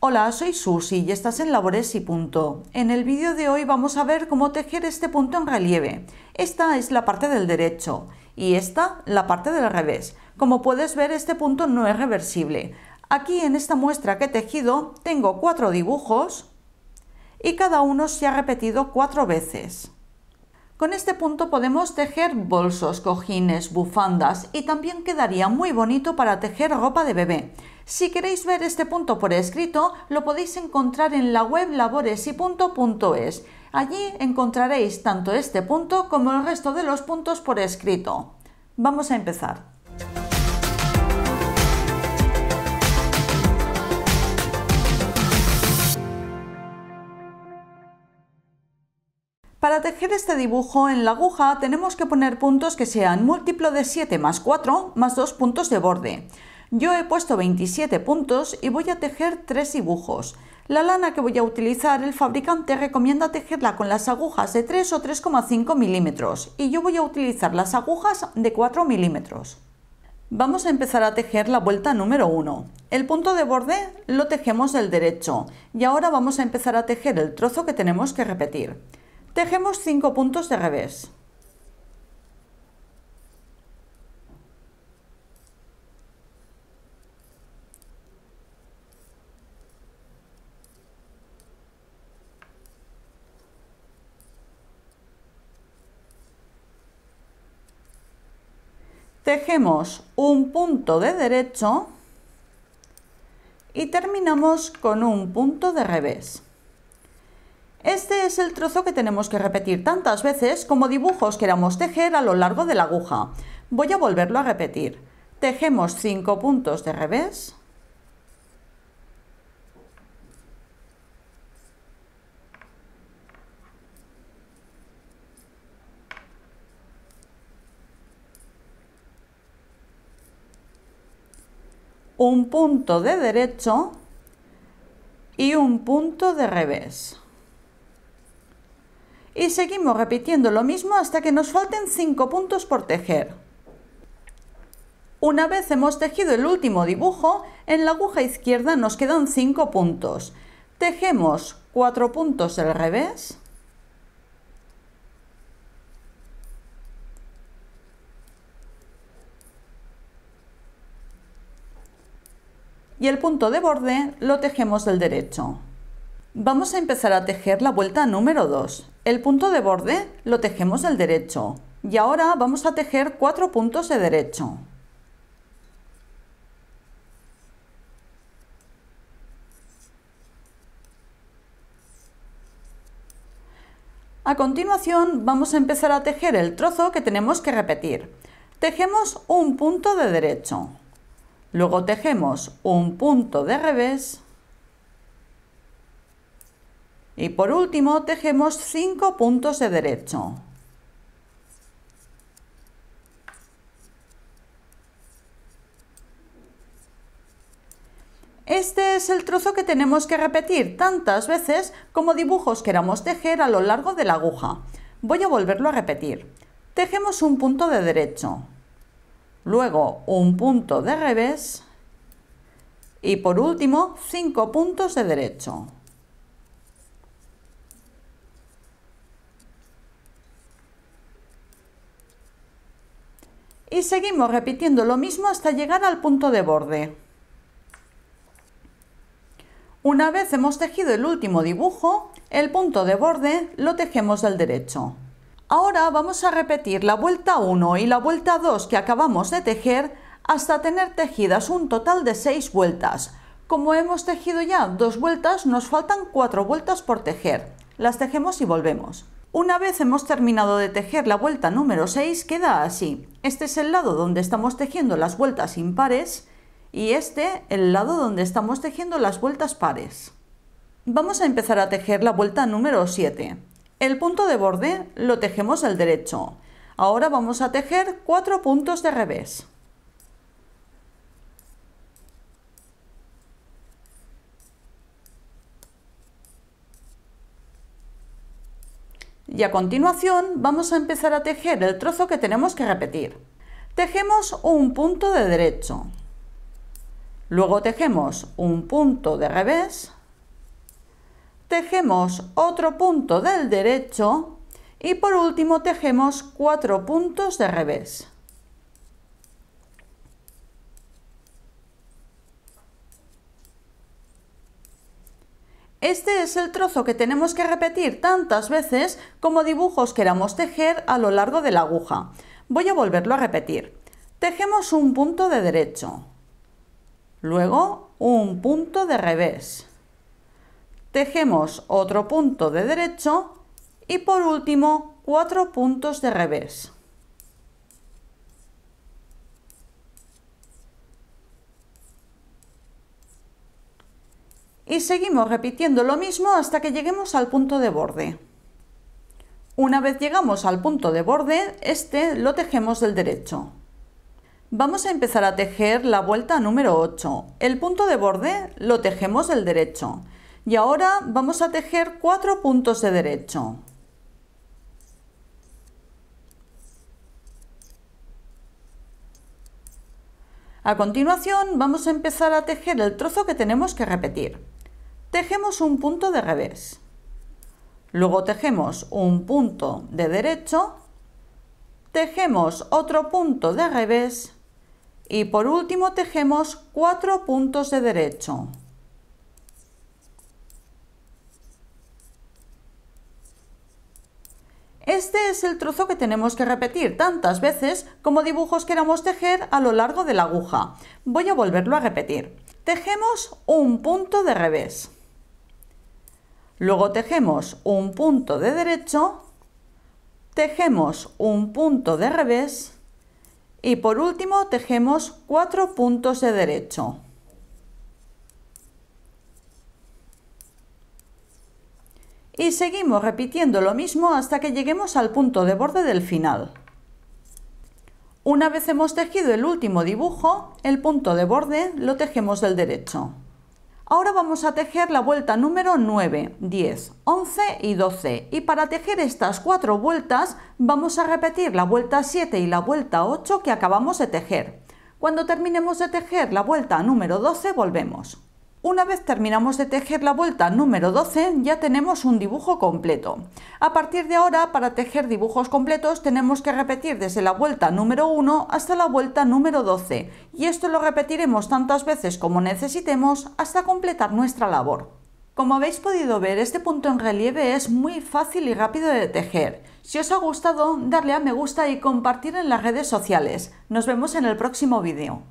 Hola, soy Susi y estás en Labores y Punto. En el vídeo de hoy vamos a ver cómo tejer este punto en relieve. Esta es la parte del derecho y esta la parte del revés. Como puedes ver este punto no es reversible. Aquí en esta muestra que he tejido tengo cuatro dibujos y cada uno se ha repetido cuatro veces. Con este punto podemos tejer bolsos, cojines, bufandas y también quedaría muy bonito para tejer ropa de bebé. Si queréis ver este punto por escrito, lo podéis encontrar en la web laboresy.es. Allí encontraréis tanto este punto como el resto de los puntos por escrito. Vamos a empezar. Para tejer este dibujo en la aguja tenemos que poner puntos que sean múltiplo de 7 más 4 más 2 puntos de borde. Yo he puesto 27 puntos y voy a tejer tres dibujos. La lana que voy a utilizar, el fabricante recomienda tejerla con las agujas de 3 o 3,5 milímetros y yo voy a utilizar las agujas de 4 milímetros. Vamos a empezar a tejer la vuelta número 1. El punto de borde lo tejemos del derecho y ahora vamos a empezar a tejer el trozo que tenemos que repetir. Tejemos 5 puntos de revés. tejemos un punto de derecho y terminamos con un punto de revés. Este es el trozo que tenemos que repetir tantas veces como dibujos queramos tejer a lo largo de la aguja. Voy a volverlo a repetir. Tejemos 5 puntos de revés, un punto de derecho y un punto de revés. Y seguimos repitiendo lo mismo hasta que nos falten 5 puntos por tejer. Una vez hemos tejido el último dibujo, en la aguja izquierda nos quedan 5 puntos. Tejemos 4 puntos al revés y el punto de borde lo tejemos del derecho. Vamos a empezar a tejer la vuelta número 2. El punto de borde lo tejemos del derecho y ahora vamos a tejer cuatro puntos de derecho. A continuación vamos a empezar a tejer el trozo que tenemos que repetir. Tejemos un punto de derecho. Luego tejemos un punto de revés. Y por último tejemos 5 puntos de derecho. Este es el trozo que tenemos que repetir tantas veces como dibujos queramos tejer a lo largo de la aguja. Voy a volverlo a repetir. Tejemos un punto de derecho, luego un punto de revés y por último 5 puntos de derecho. Y seguimos repitiendo lo mismo hasta llegar al punto de borde. Una vez hemos tejido el último dibujo, el punto de borde lo tejemos al derecho. Ahora vamos a repetir la vuelta 1 y la vuelta 2 que acabamos de tejer hasta tener tejidas un total de 6 vueltas. Como hemos tejido ya dos vueltas, nos faltan 4 vueltas por tejer. Las tejemos y volvemos. Una vez hemos terminado de tejer la vuelta número 6, queda así. Este es el lado donde estamos tejiendo las vueltas impares y este el lado donde estamos tejiendo las vueltas pares. Vamos a empezar a tejer la vuelta número 7. El punto de borde lo tejemos al derecho. Ahora vamos a tejer cuatro puntos de revés. Y a continuación vamos a empezar a tejer el trozo que tenemos que repetir. Tejemos un punto de derecho. Luego tejemos un punto de revés tejemos otro punto del derecho y por último tejemos cuatro puntos de revés. Este es el trozo que tenemos que repetir tantas veces como dibujos queramos tejer a lo largo de la aguja. Voy a volverlo a repetir. Tejemos un punto de derecho, luego un punto de revés, Tejemos otro punto de derecho y por último cuatro puntos de revés. Y seguimos repitiendo lo mismo hasta que lleguemos al punto de borde. Una vez llegamos al punto de borde, este lo tejemos del derecho. Vamos a empezar a tejer la vuelta número 8. El punto de borde lo tejemos del derecho y ahora vamos a tejer cuatro puntos de derecho a continuación vamos a empezar a tejer el trozo que tenemos que repetir tejemos un punto de revés luego tejemos un punto de derecho tejemos otro punto de revés y por último tejemos cuatro puntos de derecho Este es el trozo que tenemos que repetir tantas veces como dibujos queramos tejer a lo largo de la aguja. Voy a volverlo a repetir. Tejemos un punto de revés. Luego tejemos un punto de derecho. Tejemos un punto de revés. Y por último tejemos cuatro puntos de derecho. y seguimos repitiendo lo mismo hasta que lleguemos al punto de borde del final. Una vez hemos tejido el último dibujo, el punto de borde lo tejemos del derecho. Ahora vamos a tejer la vuelta número 9, 10, 11 y 12 y para tejer estas cuatro vueltas vamos a repetir la vuelta 7 y la vuelta 8 que acabamos de tejer. Cuando terminemos de tejer la vuelta número 12 volvemos. Una vez terminamos de tejer la vuelta número 12 ya tenemos un dibujo completo. A partir de ahora para tejer dibujos completos tenemos que repetir desde la vuelta número 1 hasta la vuelta número 12 y esto lo repetiremos tantas veces como necesitemos hasta completar nuestra labor. Como habéis podido ver este punto en relieve es muy fácil y rápido de tejer. Si os ha gustado darle a me gusta y compartir en las redes sociales. Nos vemos en el próximo vídeo.